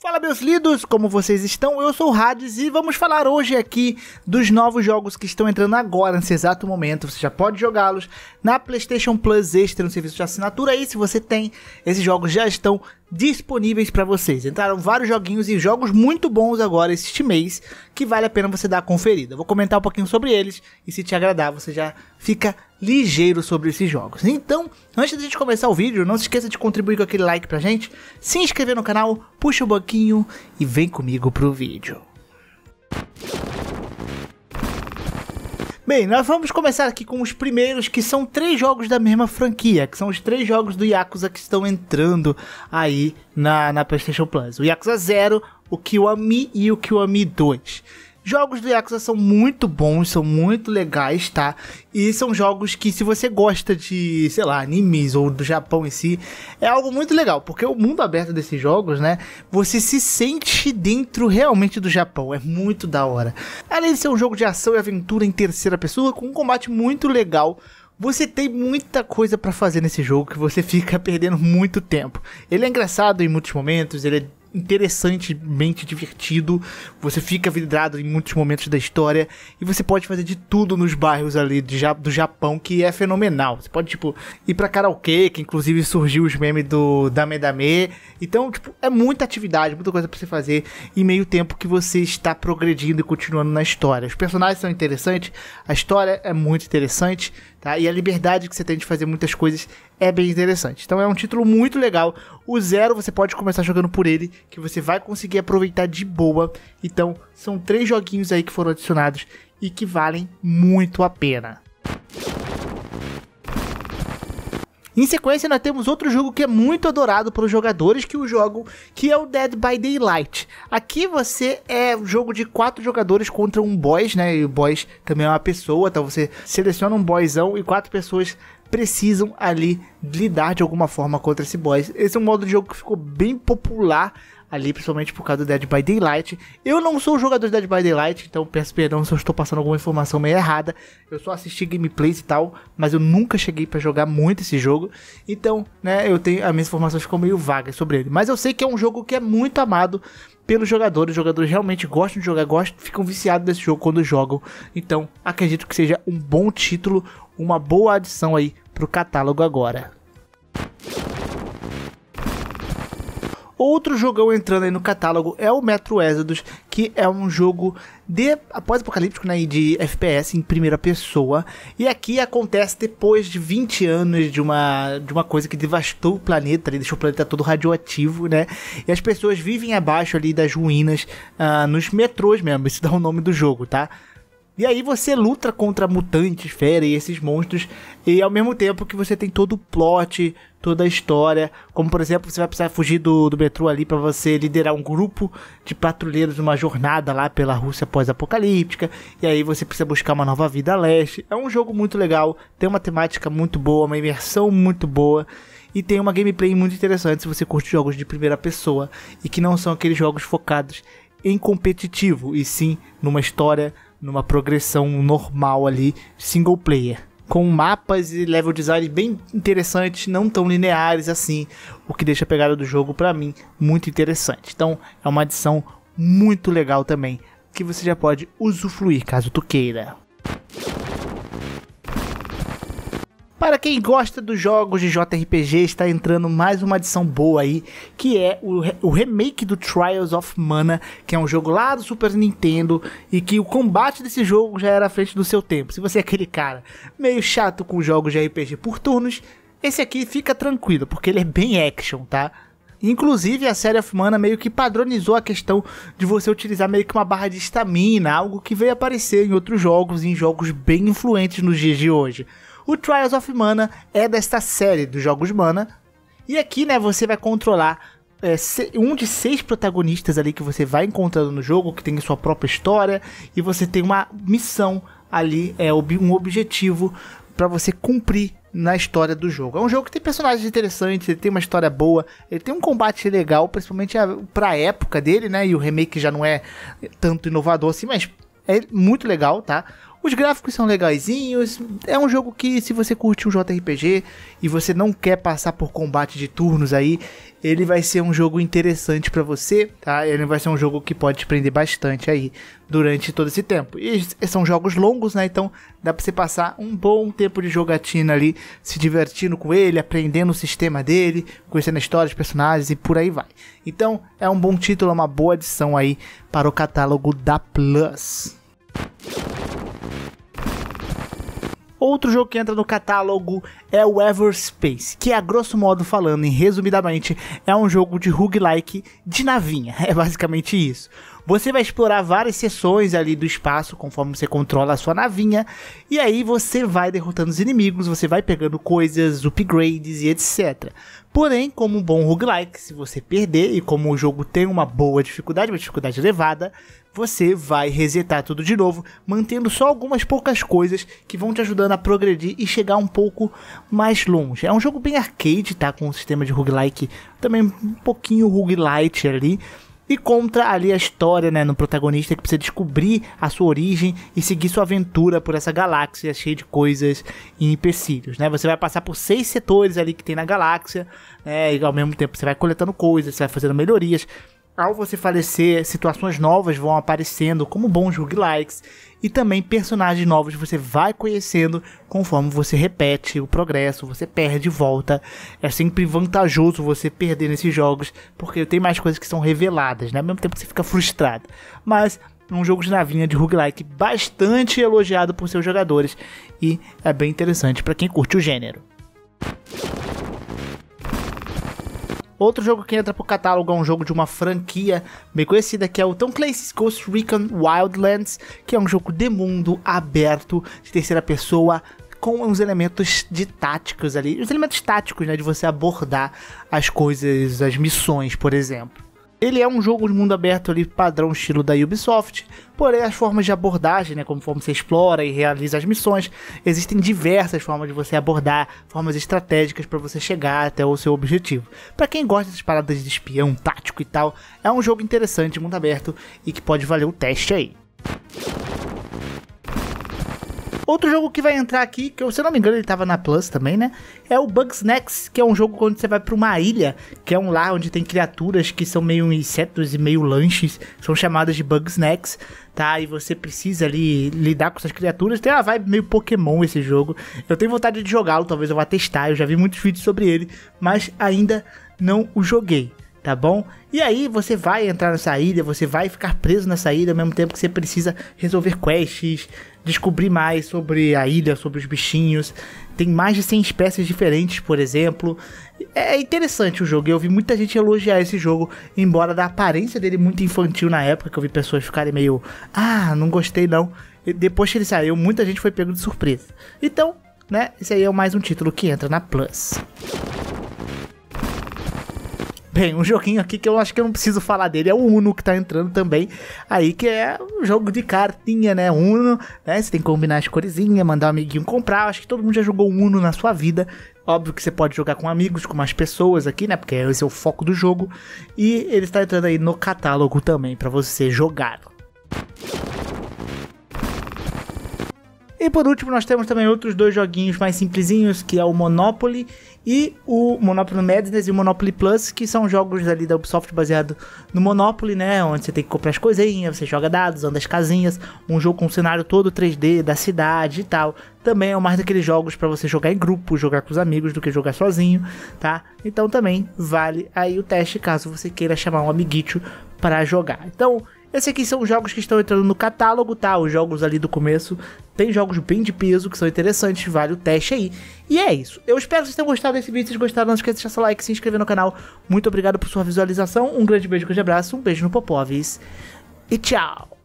Fala meus lidos, como vocês estão? Eu sou o Hades e vamos falar hoje aqui dos novos jogos que estão entrando agora, nesse exato momento. Você já pode jogá-los na PlayStation Plus Extra, no serviço de assinatura. E se você tem, esses jogos já estão disponíveis para vocês. Entraram vários joguinhos e jogos muito bons agora este mês que vale a pena você dar a conferida. Vou comentar um pouquinho sobre eles e se te agradar, você já fica ligeiro sobre esses jogos. Então, antes de a gente começar o vídeo, não se esqueça de contribuir com aquele like pra gente, se inscrever no canal, puxa o banquinho e vem comigo pro vídeo. Bem, nós vamos começar aqui com os primeiros, que são três jogos da mesma franquia, que são os três jogos do Yakuza que estão entrando aí na, na PlayStation Plus. O Yakuza 0, o Kiwami e o Kiwami 2. Jogos do Yakuza são muito bons, são muito legais, tá? E são jogos que, se você gosta de, sei lá, animes ou do Japão em si, é algo muito legal, porque o mundo aberto desses jogos, né? Você se sente dentro realmente do Japão, é muito da hora. Além de ser um jogo de ação e aventura em terceira pessoa, com um combate muito legal. Você tem muita coisa para fazer nesse jogo que você fica perdendo muito tempo. Ele é engraçado em muitos momentos, ele é interessantemente divertido. Você fica vidrado em muitos momentos da história e você pode fazer de tudo nos bairros ali do Japão, que é fenomenal. Você pode, tipo, ir pra karaokê, que inclusive surgiu os memes do Dame Dame. Então, tipo, é muita atividade, muita coisa para você fazer em meio tempo que você está progredindo e continuando na história. Os personagens são interessantes, a história é muito interessante Tá? E a liberdade que você tem de fazer muitas coisas é bem interessante. Então é um título muito legal. O Zero você pode começar jogando por ele, que você vai conseguir aproveitar de boa. Então são três joguinhos aí que foram adicionados e que valem muito a pena. Em sequência, nós temos outro jogo que é muito adorado pelos jogadores que é o jogam, que é o Dead by Daylight. Aqui você é um jogo de quatro jogadores contra um boss, né? E o boss também é uma pessoa, então você seleciona um boyzão e quatro pessoas precisam ali lidar de alguma forma contra esse boss. Esse é um modo de jogo que ficou bem popular ali, principalmente por causa do Dead by Daylight. Eu não sou jogador de Dead by Daylight, então peço perdão se eu estou passando alguma informação meio errada. Eu só assisti gameplays e tal, mas eu nunca cheguei para jogar muito esse jogo. Então, né, eu tenho as minhas informações ficam meio vagas sobre ele, mas eu sei que é um jogo que é muito amado pelos jogadores. Os jogadores realmente gostam de jogar, gostam, ficam viciados desse jogo quando jogam. Então, acredito que seja um bom título, uma boa adição aí pro catálogo agora. Outro jogão entrando aí no catálogo é o Metro Exodus, que é um jogo de após-apocalíptico, né, de FPS em primeira pessoa. E aqui acontece depois de 20 anos de uma, de uma coisa que devastou o planeta, ali, né, deixou o planeta todo radioativo, né? E as pessoas vivem abaixo ali das ruínas, uh, nos metrôs mesmo, isso dá o nome do jogo, tá? E aí você luta contra mutantes, fera e esses monstros, e ao mesmo tempo que você tem todo o plot, toda a história, como por exemplo, você vai precisar fugir do, do metrô ali para você liderar um grupo de patrulheiros numa jornada lá pela Rússia pós-apocalíptica, e aí você precisa buscar uma nova vida a leste. É um jogo muito legal, tem uma temática muito boa, uma imersão muito boa e tem uma gameplay muito interessante se você curte jogos de primeira pessoa e que não são aqueles jogos focados em competitivo, e sim numa história numa progressão normal ali, single player. Com mapas e level design bem interessantes, não tão lineares assim, o que deixa a pegada do jogo para mim muito interessante. Então é uma adição muito legal também, que você já pode usufruir caso tu queira. Para quem gosta dos jogos de JRPG, está entrando mais uma edição boa aí, que é o, o, remake do Trials of Mana, que é um jogo lá do Super Nintendo e que o combate desse jogo já era à frente do seu tempo. Se você é aquele cara meio chato com jogos de RPG por turnos, esse aqui fica tranquilo, porque ele é bem action, tá? Inclusive, a série of Mana meio que padronizou a questão de você utilizar meio que uma barra de estamina, algo que veio aparecer em outros jogos, em jogos bem influentes nos dias de hoje. O Trials of Mana é desta série dos jogos Mana. E aqui, né, você vai controlar é, um de seis protagonistas ali que você vai encontrando no jogo, que tem sua própria história, e você tem uma missão ali, é um objetivo para você cumprir na história do jogo. É um jogo que tem personagens interessantes, ele tem uma história boa, ele tem um combate legal, principalmente para a época dele, né? E o remake já não é tanto inovador assim, mas é muito legal, tá? Os gráficos são legaisinhos, é um jogo que se você curte um JRPG e você não quer passar por combate de turnos aí, ele vai ser um jogo interessante para você, tá? Ele vai ser um jogo que pode te prender bastante aí durante todo esse tempo. E são jogos longos, né? Então dá para você passar um bom tempo de jogatina ali, se divertindo com ele, aprendendo o sistema dele, conhecendo a história, os personagens e por aí vai. Então é um bom título, é uma boa adição aí para o catálogo da Plus. Outro jogo que entra no catálogo é o Everspace, que a grosso modo falando e resumidamente é um jogo de roguelike de navinha, é basicamente isso. Você vai explorar várias seções ali do espaço conforme você controla a sua navinha, e aí você vai derrotando os inimigos, você vai pegando coisas, upgrades e etc. Porém, como um bom roguelike, se você perder e como o jogo tem uma boa dificuldade, uma dificuldade elevada, você vai resetar tudo de novo, mantendo só algumas poucas coisas que vão te ajudando a progredir e chegar um pouco mais longe. É um jogo bem arcade, tá? Com um sistema de roguelike também um pouquinho roguelite ali e conta ali a história né, no protagonista que precisa descobrir a sua origem e seguir sua aventura por essa galáxia cheia de coisas e empecilhos. Né? Você vai passar por seis setores ali que tem na galáxia, né, e ao mesmo tempo você vai coletando coisas, você vai fazendo melhorias, ao você falecer, situações novas vão aparecendo, como bons roguelikes, e também personagens novos você vai conhecendo conforme você repete o progresso, você perde e volta. É sempre vantajoso você perder nesses jogos, porque tem mais coisas que são reveladas, né? Ao mesmo tempo que você fica frustrado. Mas um jogo de navinha de roguelike bastante elogiado por seus jogadores e é bem interessante para quem curte o gênero. Outro jogo que entra pro catálogo é um jogo de uma franquia bem conhecida que é o Tom Clancy's Ghost Recon Wildlands, que é um jogo de mundo aberto, de terceira pessoa, com uns elementos de táticos ali, uns elementos táticos, né, de você abordar as coisas, as missões, por exemplo. Ele é um jogo de mundo aberto ali, padrão estilo da Ubisoft, porém as formas de abordagem, né, conforme você explora e realiza as missões, existem diversas formas de você abordar, formas estratégicas para você chegar até o seu objetivo. Para quem gosta dessas paradas de espião, tático e tal, é um jogo interessante, mundo aberto e que pode valer o teste aí. Outro jogo que vai entrar aqui, que eu, se não me engano ele tava na Plus também, né? É o Bugsnax, que é um jogo onde você vai pra uma ilha, que é um lar onde tem criaturas que são meio insetos e meio lanches, são chamadas de Bugsnax, tá? E você precisa ali lidar com essas criaturas. Tem uma vibe meio Pokémon esse jogo. Eu tenho vontade de jogá-lo, talvez eu vá testar, eu já vi muitos vídeos sobre ele, mas ainda não o joguei tá bom? E aí você vai entrar nessa ilha, você vai ficar preso nessa ilha ao mesmo tempo que você precisa resolver quests, descobrir mais sobre a ilha, sobre os bichinhos. Tem mais de 100 espécies diferentes, por exemplo. É interessante o jogo. Eu vi muita gente elogiar esse jogo, embora da aparência dele muito infantil na época, que eu vi pessoas ficarem meio, ah, não gostei não. E depois que ele saiu, muita gente foi pego de surpresa. Então, né, esse aí é mais um título que entra na Plus. Bem, um joguinho aqui que eu acho que eu não preciso falar dele, é o Uno que tá entrando também, aí que é um jogo de cartinha, né? Uno, né? Você tem que combinar as coresinhas, mandar um amiguinho comprar. Eu acho que todo mundo já jogou Uno na sua vida. Óbvio que você pode jogar com amigos, com mais pessoas aqui, né? Porque esse é o foco do jogo. E ele está entrando aí no catálogo também para você jogar. E por último, nós temos também outros dois joguinhos mais simplesinhos, que é o Monopoly e o Monopoly Madness e o Monopoly Plus, que são jogos ali da Ubisoft baseado no Monopoly, né? Onde você tem que comprar as coisinhas, você joga dados, anda as casinhas, um jogo com um cenário todo 3D da cidade e tal. Também é mais daqueles jogos para você jogar em grupo, jogar com os amigos do que jogar sozinho, tá? Então também vale aí o teste caso você queira chamar um amiguinho para jogar. Então, esse aqui são jogos que estão entrando no catálogo, tá? Os jogos ali do começo. Tem jogos bem de peso que são interessantes, vale o teste aí. E é isso. Eu espero que vocês tenham gostado desse vídeo. Se gostaram, não esqueça de deixar seu like, se inscrever no canal. Muito obrigado por sua visualização. Um grande beijo, um grande abraço, um beijo no Popovis. E tchau!